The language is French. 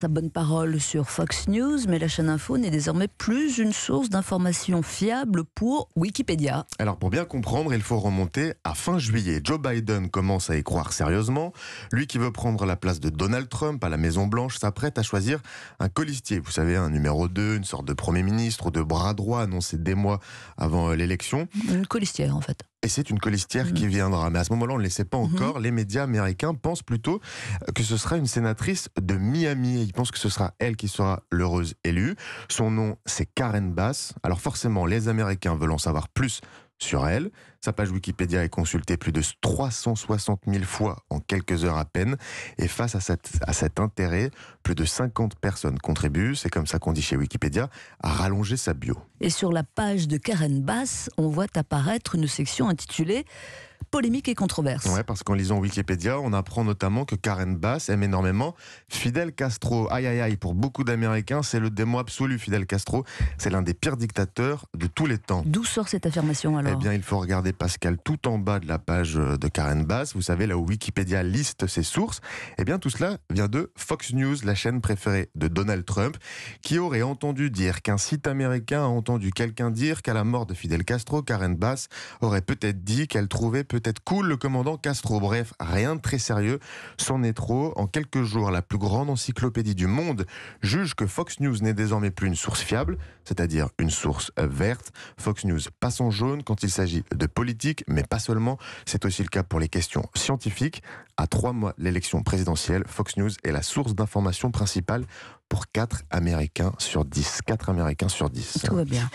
sa bonne parole sur Fox News, mais la chaîne Info n'est désormais plus une source d'information fiable pour Wikipédia. Alors pour bien comprendre, il faut remonter à fin juillet. Joe Biden commence à y croire sérieusement. Lui qui veut prendre la place de Donald Trump à la Maison Blanche s'apprête à choisir un colistier, vous savez, un numéro 2, une sorte de Premier ministre ou de bras droit annoncé des mois avant euh, l'élection. Un colistier en fait et c'est une colistière mm. qui viendra. Mais à ce moment-là, on ne le sait pas mm-hmm. encore. Les médias américains pensent plutôt que ce sera une sénatrice de Miami. Ils pensent que ce sera elle qui sera l'heureuse élue. Son nom, c'est Karen Bass. Alors forcément, les Américains veulent en savoir plus sur elle. Sa page Wikipédia est consultée plus de 360 000 fois en quelques heures à peine. Et face à, cet intérêt, plus de 50 personnes contribuent, c'est comme ça qu'on dit chez Wikipédia, à rallonger sa bio. Et sur la page de Karen Bass, on voit apparaître une section intitulée polémique et controverse. Ouais, parce qu'en lisant Wikipédia, on apprend notamment que Karen Bass aime énormément Fidel Castro. Aïe aïe aïe, pour beaucoup d'Américains, c'est le démon absolu, Fidel Castro. C'est l'un des pires dictateurs de tous les temps. D'où sort cette affirmation alors Eh bien, il faut regarder Pascal tout en bas de la page euh, de Karen Bass. Vous savez, là où Wikipédia liste ses sources. Eh bien, tout cela vient de Fox News, la chaîne préférée de Donald Trump, qui aurait entendu dire qu'un site américain a entendu quelqu'un dire qu'à la mort de Fidel Castro, Karen Bass aurait peut-être dit qu'elle trouvait peut peut-être cool le commandant Castro. Bref, rien de très sérieux. C'en est trop. En quelques jours, la plus grande encyclopédie du monde juge que Fox News n'est désormais plus une source fiable, c'est-à-dire une source verte. Fox News passe en jaune quand il s'agit de politique, mais pas seulement. C'est aussi le cas pour les questions scientifiques. À trois mois de l'élection présidentielle, Fox News est la source d'information principale pour quatre Américains sur 10. Quatre Américains sur 10. Tout va bien.